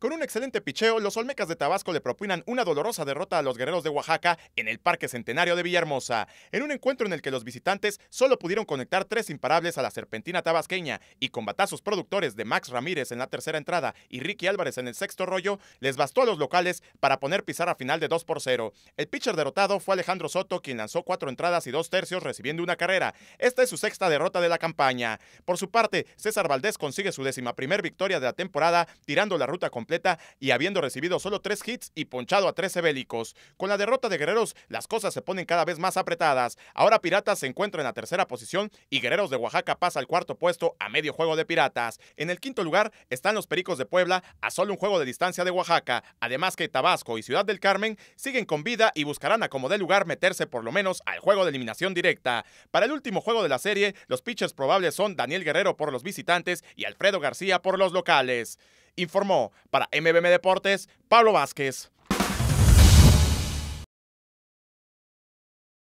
Con un excelente picheo, los Olmecas de Tabasco le propinan una dolorosa derrota a los guerreros de Oaxaca en el Parque Centenario de Villahermosa, en un encuentro en el que los visitantes solo pudieron conectar tres imparables a la serpentina tabasqueña y con batazos productores de Max Ramírez en la tercera entrada y Ricky Álvarez en el sexto rollo, les bastó a los locales para poner pizarra final de 2 por 0. El pitcher derrotado fue Alejandro Soto, quien lanzó cuatro entradas y dos tercios recibiendo una carrera. Esta es su sexta derrota de la campaña. Por su parte, César Valdés consigue su décima primer victoria de la temporada, tirando la ruta completa y habiendo recibido solo tres hits y ponchado a 13 bélicos. Con la derrota de Guerreros, las cosas se ponen cada vez más apretadas. Ahora Piratas se encuentra en la tercera posición y Guerreros de Oaxaca pasa al cuarto puesto a medio juego de Piratas. En el quinto lugar están los Pericos de Puebla a solo un juego de distancia de Oaxaca, además que Tabasco y Ciudad del Carmen siguen con vida y buscarán a como de lugar meterse por lo menos al juego de eliminación directa. Para el último juego de la serie, los pitchers probables son Daniel Guerrero por los visitantes y Alfredo García por los locales. Informó para MBM Deportes Pablo Vázquez.